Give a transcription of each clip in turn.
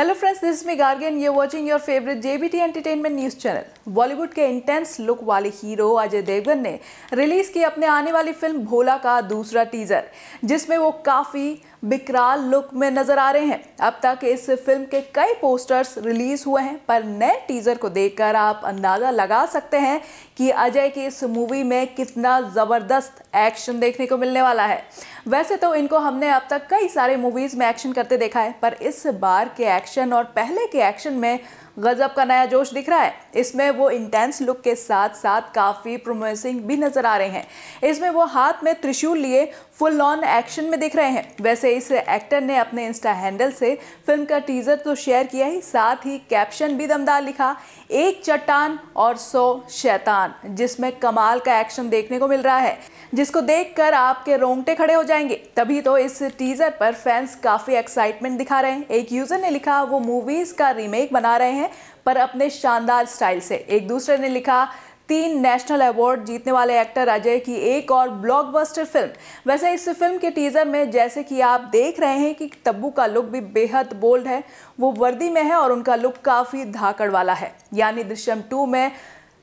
hello friends this me गार्गियन you watching your favourite JBT entertainment news channel Bollywood के intense look वाले hero Ajay Devgn ने release की अपने आने वाली फिल्म भोला का दूसरा टीज़र जिसमें वो काफ़ी बिकराल लुक में नजर आ रहे हैं अब तक इस फिल्म के कई पोस्टर्स रिलीज हुए हैं पर नए टीजर को देखकर आप अंदाज़ा लगा सकते हैं कि अजय की इस मूवी में कितना ज़बरदस्त एक्शन देखने को मिलने वाला है वैसे तो इनको हमने अब तक कई सारे मूवीज़ में एक्शन करते देखा है पर इस बार के एक्शन और पहले के एक्शन में गजब का नया जोश दिख रहा है इसमें वो इंटेंस लुक के साथ साथ काफ़ी प्रोमोसिंग भी नज़र आ रहे हैं इसमें वो हाथ में त्रिशूल लिए फुल ऑन एक्शन में दिख रहे हैं वैसे इस एक्टर ने अपने इंस्टा हैंडल से फिल्म का टीजर तो शेयर किया ही साथ ही कैप्शन भी दमदार लिखा एक चट्टान और सो शैतान जिसमें कमाल का एक्शन देखने को मिल रहा है जिसको देख आपके रोंगटे खड़े हो जाएंगे तभी तो इस टीजर पर फैंस काफ़ी एक्साइटमेंट दिखा रहे हैं एक यूज़र ने लिखा वो मूवीज़ का रीमेक बना रहे हैं पर अपने शानदार स्टाइल से एक दूसरे ने लिखा तीन नेशनल अवार्ड जीतने वाले एक्टर अजय की एक और ब्लॉकबस्टर फिल्म वैसे इस फिल्म के टीजर में जैसे कि आप देख रहे हैं कि तब्बू का लुक भी बेहद बोल्ड है वो वर्दी में है और उनका लुक काफ़ी धाकड़ वाला है यानी दृश्यम टू में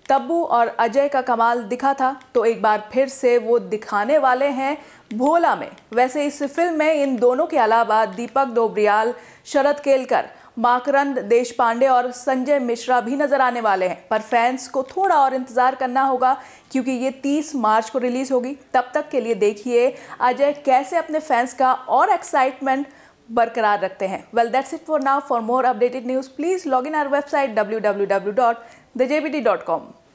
तब्बू और अजय का कमाल दिखा था तो एक बार फिर से वो दिखाने वाले हैं भोला में वैसे इस फिल्म में इन दोनों के अलावा दीपक डोबरियाल शरद केलकर माकरंद देश पांडे और संजय मिश्रा भी नजर आने वाले हैं पर फैंस को थोड़ा और इंतज़ार करना होगा क्योंकि ये 30 मार्च को रिलीज़ होगी तब तक के लिए देखिए अजय कैसे अपने फैंस का और एक्साइटमेंट बरकरार रखते हैं well that's it for now for more updated news please log in our website W